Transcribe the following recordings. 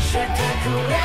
spectacular.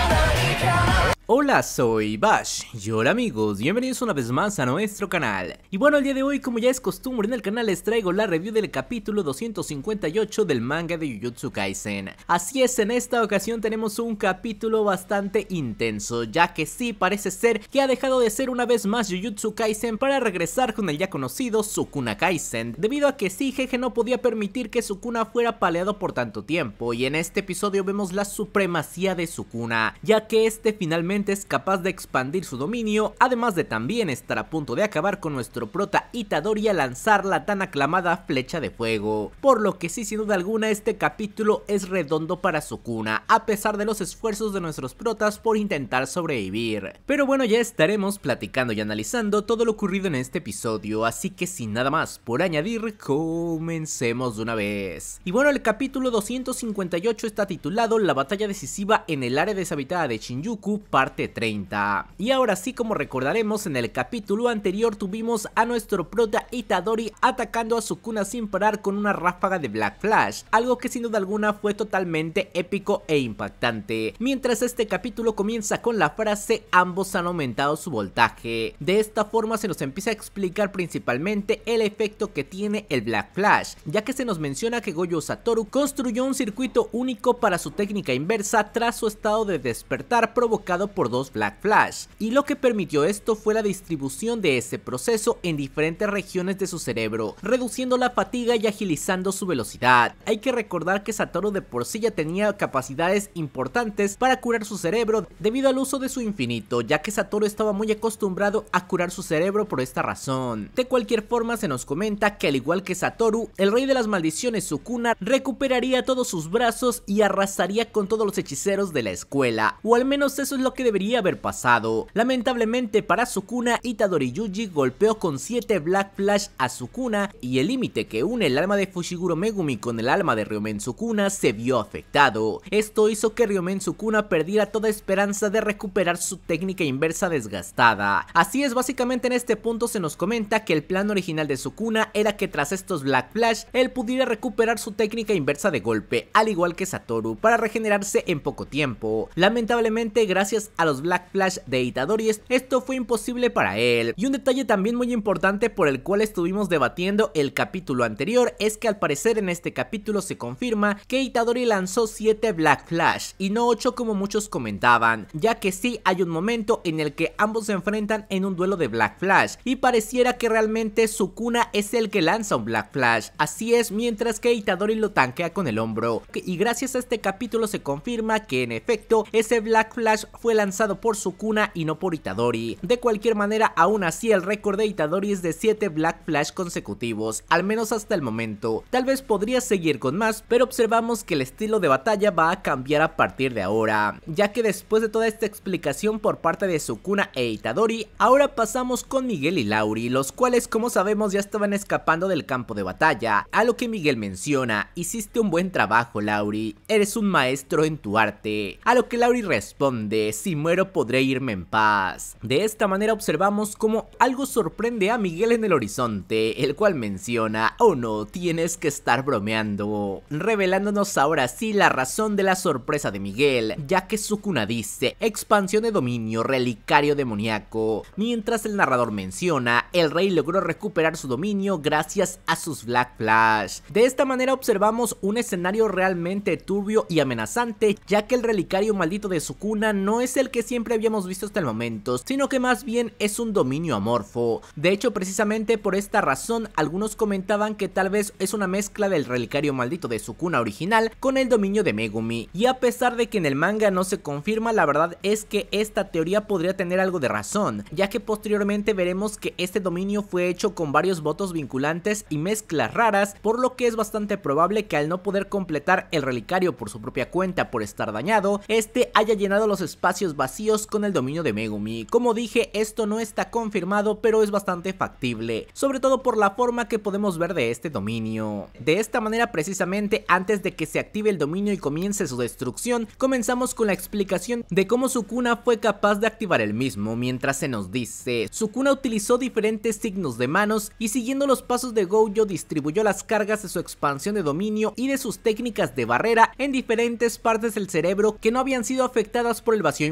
Hola, soy Bash y hola amigos, bienvenidos una vez más a nuestro canal. Y bueno, el día de hoy, como ya es costumbre en el canal, les traigo la review del capítulo 258 del manga de Jujutsu Kaisen. Así es, en esta ocasión tenemos un capítulo bastante intenso, ya que sí parece ser que ha dejado de ser una vez más Jujutsu Kaisen para regresar con el ya conocido Sukuna Kaisen, debido a que sí, Jeje no podía permitir que Sukuna fuera paleado por tanto tiempo, y en este episodio vemos la supremacía de Sukuna, ya que este finalmente es capaz de expandir su dominio, además de también estar a punto de acabar con nuestro prota Itadori a lanzar la tan aclamada flecha de fuego. Por lo que sí, sin duda alguna, este capítulo es redondo para Sukuna, a pesar de los esfuerzos de nuestros protas por intentar sobrevivir. Pero bueno, ya estaremos platicando y analizando todo lo ocurrido en este episodio, así que sin nada más por añadir, comencemos de una vez. Y bueno, el capítulo 258 está titulado La batalla decisiva en el área deshabitada de Shinjuku, parte 30. Y ahora sí, como recordaremos, en el capítulo anterior tuvimos a nuestro prota Itadori atacando a su cuna sin parar con una ráfaga de Black Flash, algo que sin duda alguna fue totalmente épico e impactante. Mientras este capítulo comienza con la frase ambos han aumentado su voltaje. De esta forma se nos empieza a explicar principalmente el efecto que tiene el Black Flash, ya que se nos menciona que Goyo Satoru construyó un circuito único para su técnica inversa tras su estado de despertar provocado por dos Black Flash, y lo que permitió esto fue la distribución de ese proceso en diferentes regiones de su cerebro, reduciendo la fatiga y agilizando su velocidad. Hay que recordar que Satoru de por sí ya tenía capacidades importantes para curar su cerebro debido al uso de su infinito, ya que Satoru estaba muy acostumbrado a curar su cerebro por esta razón. De cualquier forma se nos comenta que al igual que Satoru, el rey de las maldiciones Sukuna recuperaría todos sus brazos y arrasaría con todos los hechiceros de la escuela, o al menos eso es lo que debería haber pasado. Lamentablemente para Sukuna, Itadori Yuji golpeó con 7 Black Flash a Sukuna y el límite que une el alma de Fushiguro Megumi con el alma de Ryomen Sukuna se vio afectado. Esto hizo que Ryomen Sukuna perdiera toda esperanza de recuperar su técnica inversa desgastada. Así es, básicamente en este punto se nos comenta que el plan original de Sukuna era que tras estos Black Flash, él pudiera recuperar su técnica inversa de golpe, al igual que Satoru, para regenerarse en poco tiempo. Lamentablemente, gracias a los Black Flash de Itadori esto fue imposible para él. Y un detalle también muy importante por el cual estuvimos debatiendo el capítulo anterior es que al parecer en este capítulo se confirma que Itadori lanzó 7 Black Flash y no 8 como muchos comentaban, ya que sí hay un momento en el que ambos se enfrentan en un duelo de Black Flash y pareciera que realmente Sukuna es el que lanza un Black Flash, así es mientras que Itadori lo tanquea con el hombro. Y gracias a este capítulo se confirma que en efecto ese Black Flash fue la lanzado por Sukuna y no por Itadori. De cualquier manera, aún así el récord de Itadori es de 7 Black Flash consecutivos, al menos hasta el momento. Tal vez podría seguir con más, pero observamos que el estilo de batalla va a cambiar a partir de ahora, ya que después de toda esta explicación por parte de Sukuna e Itadori, ahora pasamos con Miguel y Lauri, los cuales como sabemos ya estaban escapando del campo de batalla, a lo que Miguel menciona, hiciste un buen trabajo Lauri, eres un maestro en tu arte, a lo que Lauri responde, si si muero podré irme en paz. De esta manera observamos cómo algo sorprende a Miguel en el horizonte, el cual menciona, oh no, tienes que estar bromeando, revelándonos ahora sí la razón de la sorpresa de Miguel, ya que Sukuna dice, expansión de dominio, relicario demoníaco, mientras el narrador menciona, el rey logró recuperar su dominio gracias a sus Black Flash. De esta manera observamos un escenario realmente turbio y amenazante, ya que el relicario maldito de Sukuna no es el que siempre habíamos visto hasta el momento, sino que más bien es un dominio amorfo. De hecho, precisamente por esta razón, algunos comentaban que tal vez es una mezcla del relicario maldito de Sukuna original con el dominio de Megumi. Y a pesar de que en el manga no se confirma, la verdad es que esta teoría podría tener algo de razón, ya que posteriormente veremos que este dominio fue hecho con varios votos vinculantes y mezclas raras, por lo que es bastante probable que al no poder completar el relicario por su propia cuenta por estar dañado, este haya llenado los espacios vacíos con el dominio de Megumi. Como dije, esto no está confirmado, pero es bastante factible, sobre todo por la forma que podemos ver de este dominio. De esta manera, precisamente, antes de que se active el dominio y comience su destrucción, comenzamos con la explicación de cómo Sukuna fue capaz de activar el mismo, mientras se nos dice, Sukuna utilizó diferentes signos de manos y siguiendo los pasos de Gojo distribuyó las cargas de su expansión de dominio y de sus técnicas de barrera en diferentes partes del cerebro que no habían sido afectadas por el vacío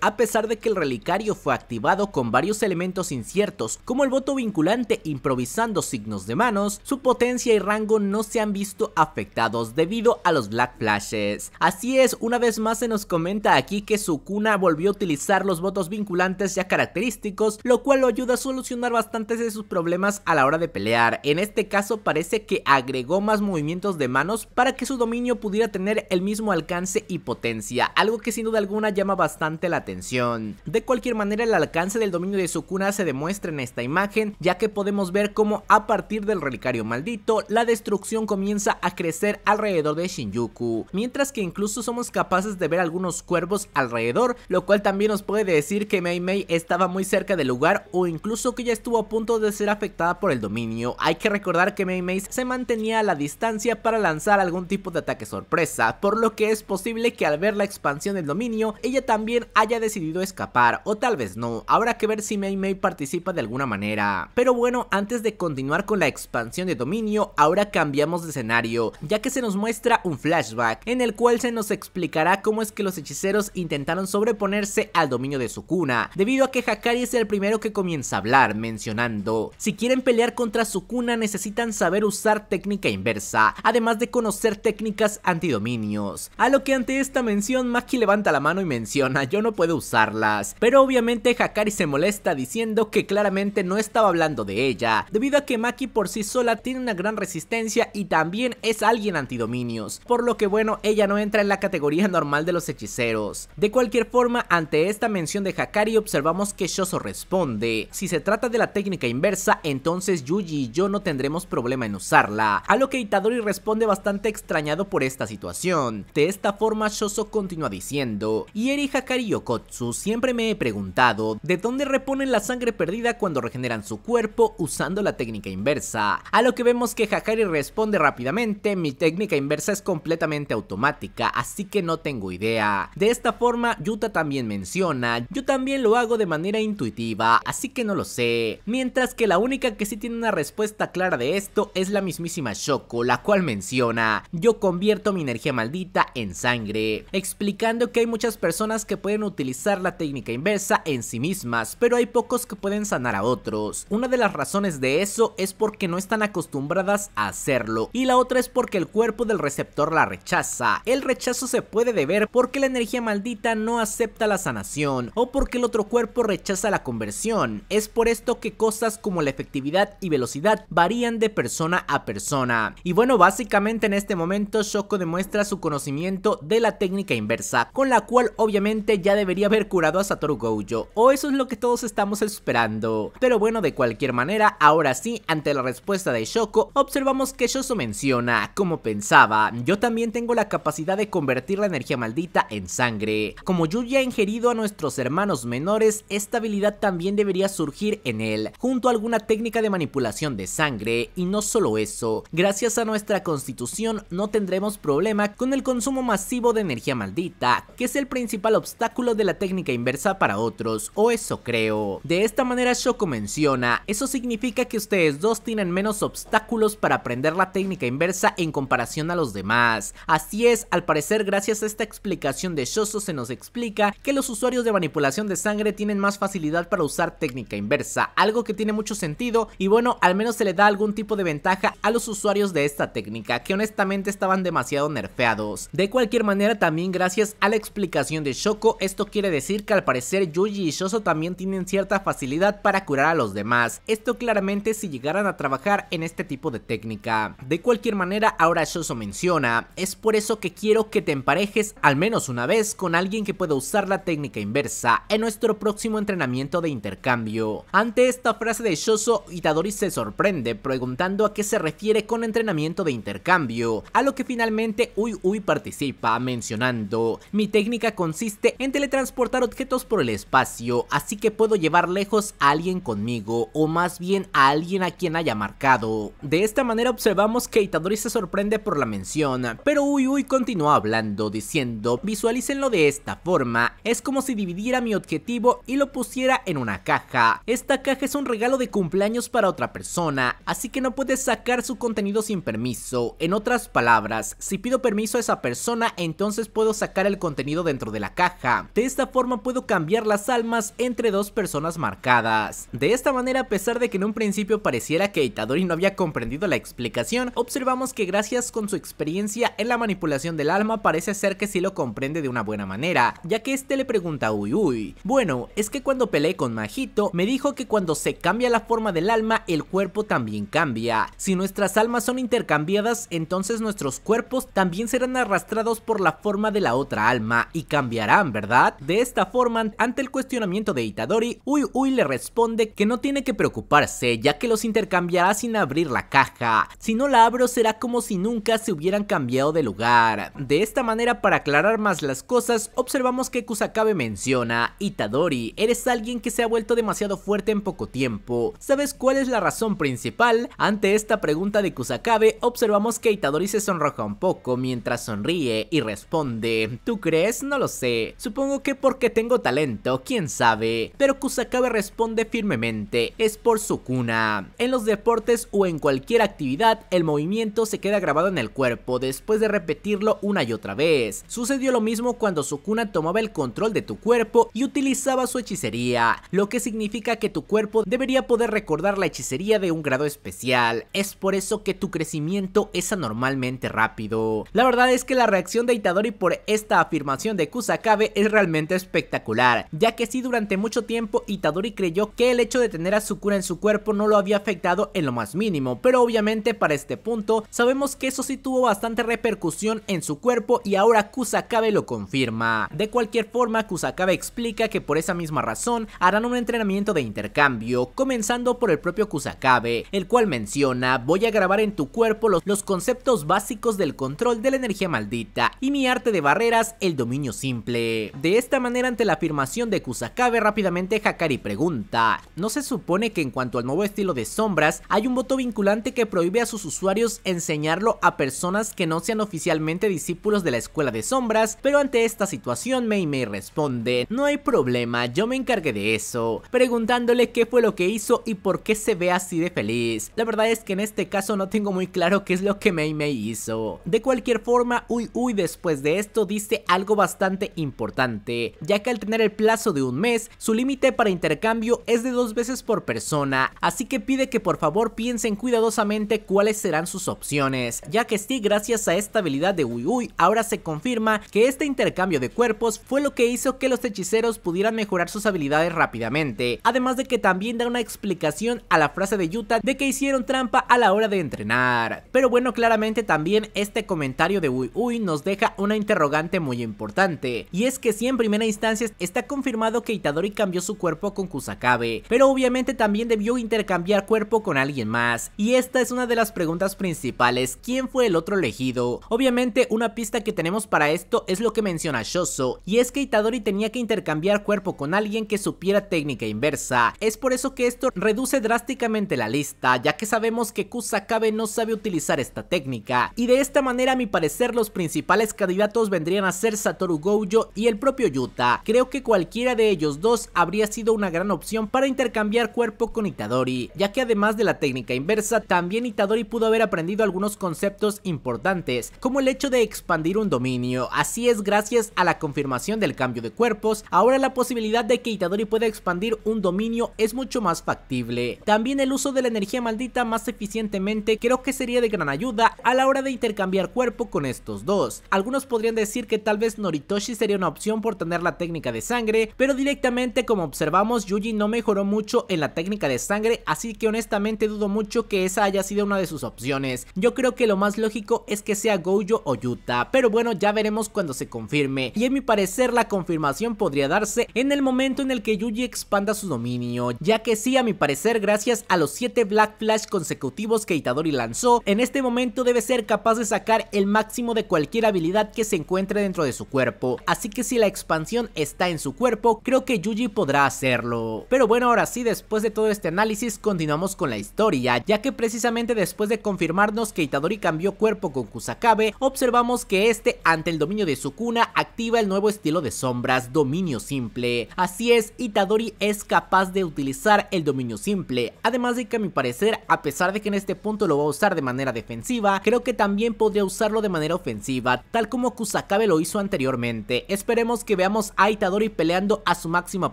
a pesar de que el relicario fue activado con varios elementos inciertos, como el voto vinculante improvisando signos de manos, su potencia y rango no se han visto afectados debido a los Black Flashes. Así es, una vez más se nos comenta aquí que Sukuna volvió a utilizar los votos vinculantes ya característicos, lo cual lo ayuda a solucionar bastantes de sus problemas a la hora de pelear. En este caso parece que agregó más movimientos de manos para que su dominio pudiera tener el mismo alcance y potencia, algo que sin duda alguna llama bastante la atención. De cualquier manera el alcance del dominio de Sukuna se demuestra en esta imagen ya que podemos ver cómo a partir del relicario maldito la destrucción comienza a crecer alrededor de Shinjuku, mientras que incluso somos capaces de ver algunos cuervos alrededor, lo cual también nos puede decir que Mei Mei estaba muy cerca del lugar o incluso que ya estuvo a punto de ser afectada por el dominio. Hay que recordar que Mei Mei se mantenía a la distancia para lanzar algún tipo de ataque sorpresa, por lo que es posible que al ver la expansión del dominio, ella también haya decidido escapar, o tal vez no, habrá que ver si Mei Mei participa de alguna manera. Pero bueno, antes de continuar con la expansión de dominio, ahora cambiamos de escenario, ya que se nos muestra un flashback, en el cual se nos explicará cómo es que los hechiceros intentaron sobreponerse al dominio de Sukuna, debido a que Hakari es el primero que comienza a hablar, mencionando, si quieren pelear contra Sukuna necesitan saber usar técnica inversa, además de conocer técnicas antidominios. A lo que ante esta mención Maki levanta la mano y menciona yo no puedo usarlas. Pero obviamente Hakari se molesta diciendo que claramente no estaba hablando de ella, debido a que Maki por sí sola tiene una gran resistencia y también es alguien antidominios, por lo que bueno, ella no entra en la categoría normal de los hechiceros. De cualquier forma, ante esta mención de Hakari observamos que Shoso responde, si se trata de la técnica inversa, entonces Yuji y yo no tendremos problema en usarla, a lo que Itadori responde bastante extrañado por esta situación. De esta forma Shoso continúa diciendo, y Hakari y Yokotsu siempre me he preguntado de dónde reponen la sangre perdida cuando regeneran su cuerpo usando la técnica inversa, a lo que vemos que Hakari responde rápidamente, mi técnica inversa es completamente automática, así que no tengo idea. De esta forma, Yuta también menciona, yo también lo hago de manera intuitiva, así que no lo sé. Mientras que la única que sí tiene una respuesta clara de esto es la mismísima Shoko, la cual menciona, yo convierto mi energía maldita en sangre, explicando que hay muchas personas que pueden utilizar la técnica inversa en sí mismas, pero hay pocos que pueden sanar a otros. Una de las razones de eso es porque no están acostumbradas a hacerlo y la otra es porque el cuerpo del receptor la rechaza. El rechazo se puede deber porque la energía maldita no acepta la sanación o porque el otro cuerpo rechaza la conversión. Es por esto que cosas como la efectividad y velocidad varían de persona a persona. Y bueno, básicamente en este momento Shoko demuestra su conocimiento de la técnica inversa, con la cual obviamente ya debería haber curado a Satoru Gojo, o eso es lo que todos estamos esperando. Pero bueno, de cualquier manera, ahora sí, ante la respuesta de Shoko, observamos que Shoso menciona, como pensaba, yo también tengo la capacidad de convertir la energía maldita en sangre. Como ya ha ingerido a nuestros hermanos menores, esta habilidad también debería surgir en él, junto a alguna técnica de manipulación de sangre, y no solo eso, gracias a nuestra constitución no tendremos problema con el consumo masivo de energía maldita, que es el principal obstáculo de la técnica inversa para otros, o eso creo. De esta manera Shoko menciona, eso significa que ustedes dos tienen menos obstáculos para aprender la técnica inversa en comparación a los demás. Así es, al parecer gracias a esta explicación de Shoso se nos explica que los usuarios de manipulación de sangre tienen más facilidad para usar técnica inversa, algo que tiene mucho sentido y bueno, al menos se le da algún tipo de ventaja a los usuarios de esta técnica, que honestamente estaban demasiado nerfeados. De cualquier manera, también gracias a la explicación de esto quiere decir que al parecer Yuji y Shoso también tienen cierta facilidad para curar a los demás, esto claramente si llegaran a trabajar en este tipo de técnica. De cualquier manera, ahora Shoso menciona, es por eso que quiero que te emparejes al menos una vez con alguien que pueda usar la técnica inversa en nuestro próximo entrenamiento de intercambio. Ante esta frase de Shoso, Itadori se sorprende preguntando a qué se refiere con entrenamiento de intercambio, a lo que finalmente Uy Uy participa mencionando, mi técnica consiste en teletransportar objetos por el espacio, así que puedo llevar lejos a alguien conmigo o más bien a alguien a quien haya marcado. De esta manera observamos que Itadori se sorprende por la mención, pero Uy Uy continúa hablando diciendo, visualícenlo de esta forma, es como si dividiera mi objetivo y lo pusiera en una caja. Esta caja es un regalo de cumpleaños para otra persona, así que no puedes sacar su contenido sin permiso. En otras palabras, si pido permiso a esa persona, entonces puedo sacar el contenido dentro de la caja. De esta forma puedo cambiar las almas entre dos personas marcadas. De esta manera, a pesar de que en un principio pareciera que Itadori no había comprendido la explicación, observamos que gracias con su experiencia en la manipulación del alma parece ser que sí lo comprende de una buena manera, ya que este le pregunta Uy Uy. Bueno, es que cuando peleé con Majito, me dijo que cuando se cambia la forma del alma, el cuerpo también cambia. Si nuestras almas son intercambiadas, entonces nuestros cuerpos también serán arrastrados por la forma de la otra alma y cambiarán ¿verdad? De esta forma, ante el cuestionamiento de Itadori, Uy Uy le responde que no tiene que preocuparse, ya que los intercambiará sin abrir la caja. Si no la abro será como si nunca se hubieran cambiado de lugar. De esta manera, para aclarar más las cosas, observamos que Kusakabe menciona, Itadori, eres alguien que se ha vuelto demasiado fuerte en poco tiempo. ¿Sabes cuál es la razón principal? Ante esta pregunta de Kusakabe, observamos que Itadori se sonroja un poco mientras sonríe y responde, ¿tú crees? No lo sé, supongo que porque tengo talento, quién sabe, pero Kusakabe responde firmemente, es por su cuna. En los deportes o en cualquier actividad, el movimiento se queda grabado en el cuerpo después de repetirlo una y otra vez. Sucedió lo mismo cuando Sukuna tomaba el control de tu cuerpo y utilizaba su hechicería, lo que significa que tu cuerpo debería poder recordar la hechicería de un grado especial. Es por eso que tu crecimiento es anormalmente rápido. La verdad es que la reacción de Itadori por esta afirmación de Kusakabe es realmente espectacular, ya que sí durante mucho tiempo Itadori creyó que el hecho de tener a Sukuna en su cuerpo no lo había afectado en lo más mínimo, pero obviamente para este punto sabemos que eso sí tuvo bastante repercusión en su cuerpo y ahora Kusakabe lo confirma. De cualquier forma, Kusakabe explica que por esa misma razón harán un entrenamiento de intercambio, comenzando por el propio Kusakabe, el cual menciona, voy a grabar en tu cuerpo los conceptos básicos del control de la energía maldita y mi arte de barreras, el dominio simple de esta manera ante la afirmación de Kusakabe rápidamente Hakari pregunta, ¿no se supone que en cuanto al nuevo estilo de sombras hay un voto vinculante que prohíbe a sus usuarios enseñarlo a personas que no sean oficialmente discípulos de la escuela de sombras? Pero ante esta situación Mei Mei responde, no hay problema, yo me encargué de eso, preguntándole qué fue lo que hizo y por qué se ve así de feliz. La verdad es que en este caso no tengo muy claro qué es lo que Mei Mei hizo. De cualquier forma, Uy Uy después de esto dice algo bastante importante importante, ya que al tener el plazo de un mes, su límite para intercambio es de dos veces por persona, así que pide que por favor piensen cuidadosamente cuáles serán sus opciones, ya que sí, gracias a esta habilidad de Wii Uy, ahora se confirma que este intercambio de cuerpos fue lo que hizo que los hechiceros pudieran mejorar sus habilidades rápidamente, además de que también da una explicación a la frase de Yuta de que hicieron trampa a la hora de entrenar. Pero bueno, claramente también este comentario de Wii Uy nos deja una interrogante muy importante, y es que si en primera instancia está confirmado que Itadori cambió su cuerpo con Kusakabe, pero obviamente también debió intercambiar cuerpo con alguien más, y esta es una de las preguntas principales, ¿quién fue el otro elegido? Obviamente una pista que tenemos para esto es lo que menciona Shoso, y es que Itadori tenía que intercambiar cuerpo con alguien que supiera técnica inversa, es por eso que esto reduce drásticamente la lista, ya que sabemos que Kusakabe no sabe utilizar esta técnica, y de esta manera a mi parecer los principales candidatos vendrían a ser Satoru Gojo y el propio Yuta Creo que cualquiera de ellos dos habría sido una gran opción para intercambiar cuerpo con Itadori, ya que además de la técnica inversa, también Itadori pudo haber aprendido algunos conceptos importantes, como el hecho de expandir un dominio. Así es, gracias a la confirmación del cambio de cuerpos, ahora la posibilidad de que Itadori pueda expandir un dominio es mucho más factible. También el uso de la energía maldita más eficientemente creo que sería de gran ayuda a la hora de intercambiar cuerpo con estos dos. Algunos podrían decir que tal vez Noritoshi se sería una opción por tener la técnica de sangre, pero directamente como observamos Yuji no mejoró mucho en la técnica de sangre, así que honestamente dudo mucho que esa haya sido una de sus opciones. Yo creo que lo más lógico es que sea Gojo o Yuta, pero bueno ya veremos cuando se confirme. Y en mi parecer la confirmación podría darse en el momento en el que Yuji expanda su dominio, ya que sí a mi parecer gracias a los 7 Black Flash consecutivos que Itadori lanzó, en este momento debe ser capaz de sacar el máximo de cualquier habilidad que se encuentre dentro de su cuerpo así que si la expansión está en su cuerpo, creo que Yuji podrá hacerlo. Pero bueno, ahora sí, después de todo este análisis, continuamos con la historia, ya que precisamente después de confirmarnos que Itadori cambió cuerpo con Kusakabe, observamos que este, ante el dominio de Sukuna, activa el nuevo estilo de sombras, dominio simple. Así es, Itadori es capaz de utilizar el dominio simple, además de que a mi parecer, a pesar de que en este punto lo va a usar de manera defensiva, creo que también podría usarlo de manera ofensiva, tal como Kusakabe lo hizo anteriormente, esperemos que veamos a Itadori peleando a su máxima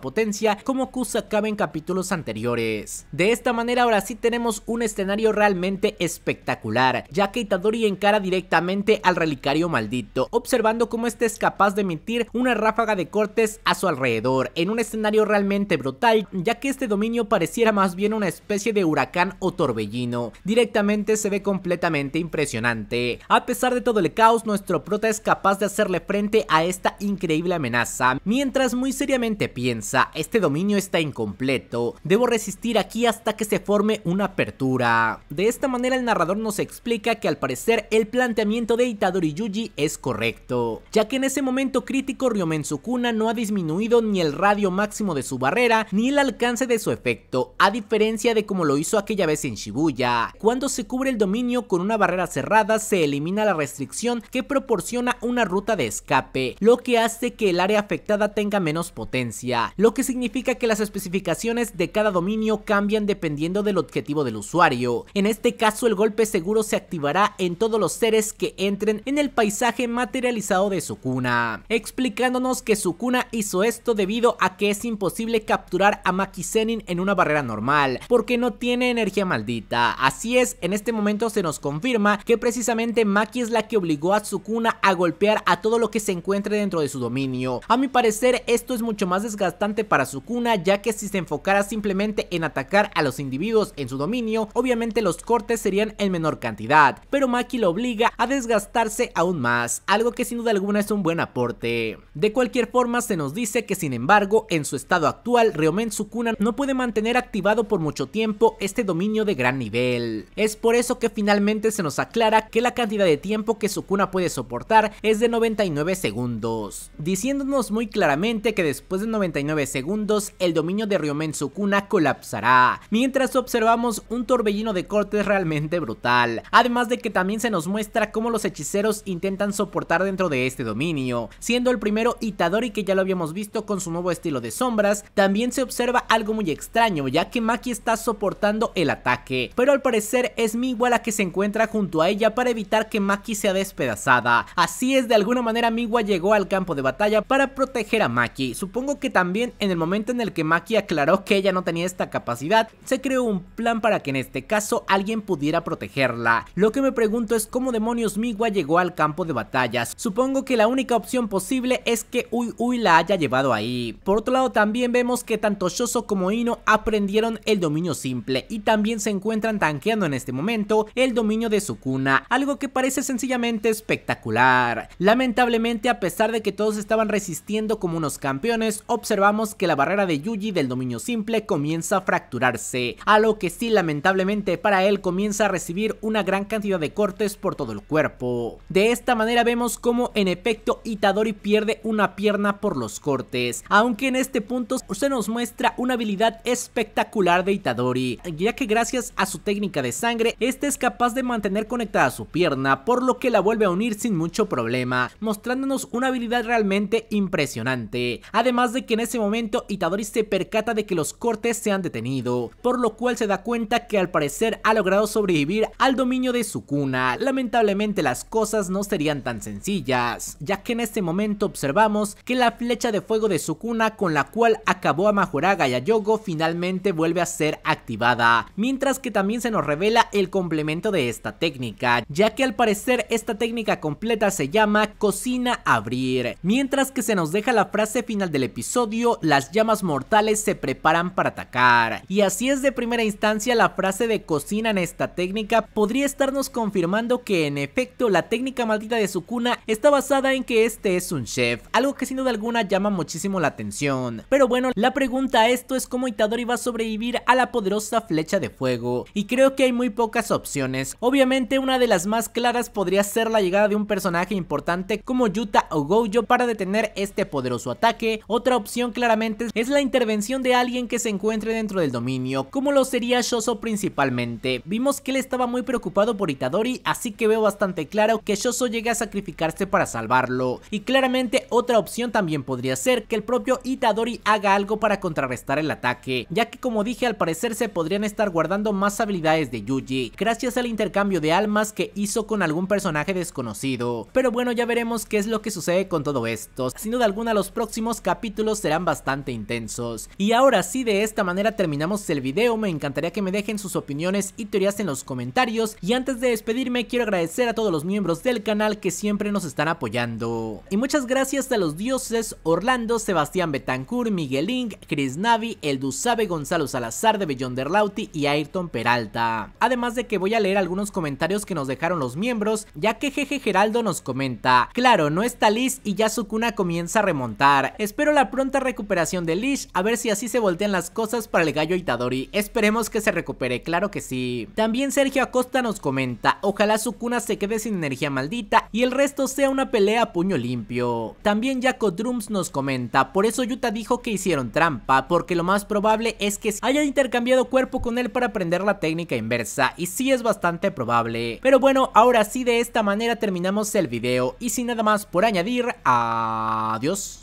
potencia como Kusakabe en capítulos anteriores. De esta manera ahora sí tenemos un escenario realmente espectacular, ya que Itadori encara directamente al relicario maldito, observando cómo este es capaz de emitir una ráfaga de cortes a su alrededor, en un escenario realmente brutal, ya que este dominio pareciera más bien una especie de huracán o torbellino, directamente se ve completamente impresionante. A pesar de todo el caos, nuestro prota es capaz de hacerle frente a esta increíble amenaza, mientras muy seriamente piensa, este dominio está incompleto, debo resistir aquí hasta que se forme una apertura. De esta manera el narrador nos explica que al parecer el planteamiento de Itadori Yuji es correcto, ya que en ese momento crítico Ryomen Sukuna no ha disminuido ni el radio máximo de su barrera ni el alcance de su efecto, a diferencia de como lo hizo aquella vez en Shibuya. Cuando se cubre el dominio con una barrera cerrada se elimina la restricción que proporciona una ruta de escape, lo que hace que el área afectada tenga menos potencia, lo que significa que las especificaciones de cada dominio cambian dependiendo del objetivo del usuario. En este caso el golpe seguro se activará en todos los seres que entren en el paisaje materializado de Sukuna, explicándonos que Sukuna hizo esto debido a que es imposible capturar a Maki Zenin en una barrera normal, porque no tiene energía maldita. Así es, en este momento se nos confirma que precisamente Maki es la que obligó a Sukuna a golpear a todo lo que se encuentre dentro de su dominio. A mi parecer esto es mucho más desgastante para Sukuna ya que si se enfocara simplemente en atacar a los individuos en su dominio, obviamente los cortes serían en menor cantidad, pero Maki lo obliga a desgastarse aún más, algo que sin duda alguna es un buen aporte. De cualquier forma se nos dice que sin embargo en su estado actual Ryomen Sukuna no puede mantener activado por mucho tiempo este dominio de gran nivel. Es por eso que finalmente se nos aclara que la cantidad de tiempo que Sukuna puede soportar es de 99 segundos diciéndonos muy claramente que después de 99 segundos el dominio de Ryomen Sukuna colapsará, mientras observamos un torbellino de cortes realmente brutal, además de que también se nos muestra cómo los hechiceros intentan soportar dentro de este dominio, siendo el primero Itadori que ya lo habíamos visto con su nuevo estilo de sombras, también se observa algo muy extraño ya que Maki está soportando el ataque, pero al parecer es Miwa la que se encuentra junto a ella para evitar que Maki sea despedazada, así es de alguna manera Miwa llegó al campo campo de batalla para proteger a Maki. Supongo que también en el momento en el que Maki aclaró que ella no tenía esta capacidad, se creó un plan para que en este caso alguien pudiera protegerla. Lo que me pregunto es cómo demonios Miwa llegó al campo de batallas. Supongo que la única opción posible es que Uy Uy la haya llevado ahí. Por otro lado también vemos que tanto Shoso como Ino aprendieron el dominio simple y también se encuentran tanqueando en este momento el dominio de Sukuna, algo que parece sencillamente espectacular. Lamentablemente a pesar de que todos estaban resistiendo como unos campeones, observamos que la barrera de Yuji del dominio simple comienza a fracturarse, a lo que sí lamentablemente para él comienza a recibir una gran cantidad de cortes por todo el cuerpo. De esta manera vemos como en efecto Itadori pierde una pierna por los cortes, aunque en este punto se nos muestra una habilidad espectacular de Itadori, ya que gracias a su técnica de sangre, este es capaz de mantener conectada su pierna, por lo que la vuelve a unir sin mucho problema, mostrándonos una habilidad realmente impresionante. Además de que en ese momento Itadori se percata de que los cortes se han detenido, por lo cual se da cuenta que al parecer ha logrado sobrevivir al dominio de Sukuna Lamentablemente las cosas no serían tan sencillas, ya que en este momento observamos que la flecha de fuego de Sukuna con la cual acabó a Majoraga y a Yogo finalmente vuelve a ser activada, mientras que también se nos revela el complemento de esta técnica, ya que al parecer esta técnica completa se llama cocina abrir Mientras que se nos deja la frase final del episodio, las llamas mortales se preparan para atacar. Y así es de primera instancia la frase de cocina en esta técnica podría estarnos confirmando que en efecto la técnica maldita de Sukuna está basada en que este es un chef, algo que sin duda alguna llama muchísimo la atención. Pero bueno, la pregunta a esto es cómo Itadori va a sobrevivir a la poderosa flecha de fuego. Y creo que hay muy pocas opciones. Obviamente una de las más claras podría ser la llegada de un personaje importante como Yuta o Goji para detener este poderoso ataque. Otra opción claramente es la intervención de alguien que se encuentre dentro del dominio, como lo sería Shoso principalmente. Vimos que él estaba muy preocupado por Itadori, así que veo bastante claro que Shoso llegue a sacrificarse para salvarlo. Y claramente otra opción también podría ser que el propio Itadori haga algo para contrarrestar el ataque, ya que como dije al parecer se podrían estar guardando más habilidades de Yuji, gracias al intercambio de almas que hizo con algún personaje desconocido. Pero bueno, ya veremos qué es lo que sucede con todo esto. Sin duda alguna los próximos capítulos serán bastante intensos. Y ahora sí, de esta manera terminamos el video. Me encantaría que me dejen sus opiniones y teorías en los comentarios. Y antes de despedirme, quiero agradecer a todos los miembros del canal que siempre nos están apoyando. Y muchas gracias a los dioses Orlando, Sebastián Betancourt, Miguel Inc, Chris Navi, Eldu Sabe Gonzalo Salazar de Derlauti y Ayrton Peralta. Además de que voy a leer algunos comentarios que nos dejaron los miembros, ya que Jeje Geraldo nos comenta, claro, no está Liz y y ya cuna comienza a remontar. Espero la pronta recuperación de Lish, a ver si así se voltean las cosas para el gallo Itadori. Esperemos que se recupere, claro que sí. También Sergio Acosta nos comenta, ojalá cuna se quede sin energía maldita y el resto sea una pelea a puño limpio. También Jaco Drums nos comenta, por eso Yuta dijo que hicieron trampa, porque lo más probable es que haya intercambiado cuerpo con él para aprender la técnica inversa, y sí es bastante probable. Pero bueno, ahora sí de esta manera terminamos el video, y sin nada más por añadir, Adiós.